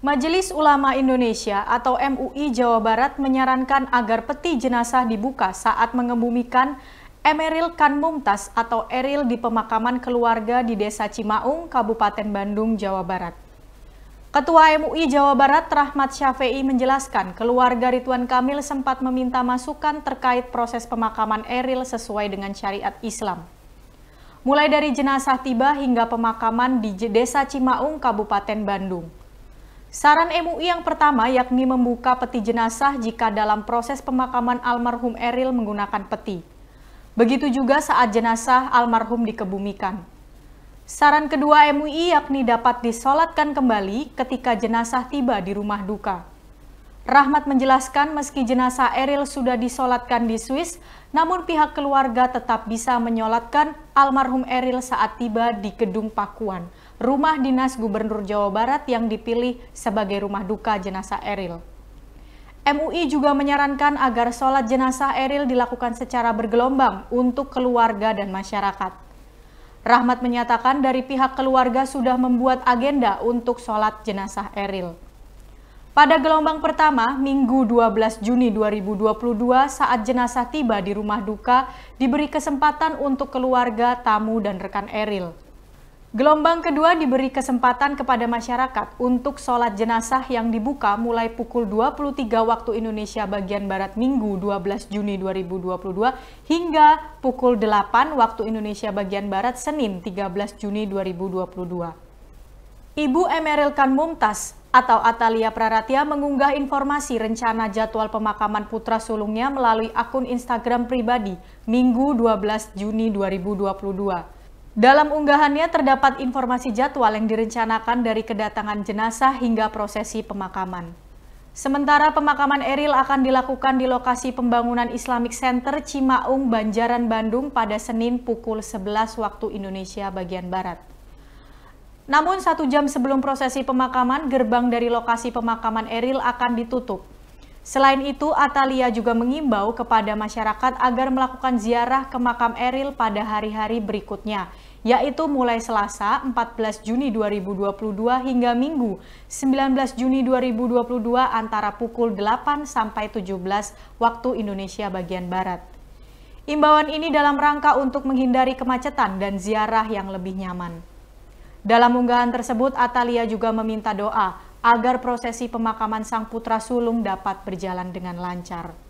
Majelis Ulama Indonesia atau MUI Jawa Barat menyarankan agar peti jenazah dibuka saat mengembumikan Emeril Kan Mumtaz atau Eril di pemakaman keluarga di Desa Cimaung, Kabupaten Bandung, Jawa Barat. Ketua MUI Jawa Barat Rahmat Syafei, menjelaskan keluarga Ridwan Kamil sempat meminta masukan terkait proses pemakaman Eril sesuai dengan syariat Islam. Mulai dari jenazah tiba hingga pemakaman di Desa Cimaung, Kabupaten Bandung. Saran MUI yang pertama yakni membuka peti jenazah jika dalam proses pemakaman almarhum Eril menggunakan peti. Begitu juga saat jenazah almarhum dikebumikan. Saran kedua MUI yakni dapat disolatkan kembali ketika jenazah tiba di rumah duka. Rahmat menjelaskan meski jenazah Eril sudah disolatkan di Swiss, namun pihak keluarga tetap bisa menyolatkan almarhum Eril saat tiba di gedung Pakuan rumah dinas Gubernur Jawa Barat yang dipilih sebagai rumah duka jenazah Eril. MUI juga menyarankan agar sholat jenazah Eril dilakukan secara bergelombang untuk keluarga dan masyarakat. Rahmat menyatakan dari pihak keluarga sudah membuat agenda untuk sholat jenazah Eril. Pada gelombang pertama, Minggu 12 Juni 2022 saat jenazah tiba di rumah duka, diberi kesempatan untuk keluarga, tamu, dan rekan Eril. Gelombang kedua diberi kesempatan kepada masyarakat untuk sholat jenazah yang dibuka mulai pukul 23 waktu Indonesia bagian Barat Minggu 12 Juni 2022 hingga pukul 8 waktu Indonesia bagian Barat Senin 13 Juni 2022. Ibu Emeril Khan Mumtaz atau Atalia Praratia mengunggah informasi rencana jadwal pemakaman putra sulungnya melalui akun Instagram pribadi Minggu 12 Juni 2022. Dalam unggahannya terdapat informasi jadwal yang direncanakan dari kedatangan jenazah hingga prosesi pemakaman. Sementara pemakaman Eril akan dilakukan di lokasi pembangunan Islamic Center Cimaung, Banjaran, Bandung pada Senin pukul 11 waktu Indonesia bagian Barat. Namun satu jam sebelum prosesi pemakaman, gerbang dari lokasi pemakaman Eril akan ditutup. Selain itu, Atalia juga mengimbau kepada masyarakat agar melakukan ziarah ke makam Eril pada hari-hari berikutnya, yaitu mulai Selasa 14 Juni 2022 hingga Minggu 19 Juni 2022 antara pukul 8 sampai 17 waktu Indonesia bagian Barat. Imbauan ini dalam rangka untuk menghindari kemacetan dan ziarah yang lebih nyaman. Dalam unggahan tersebut, Atalia juga meminta doa agar prosesi pemakaman sang putra sulung dapat berjalan dengan lancar.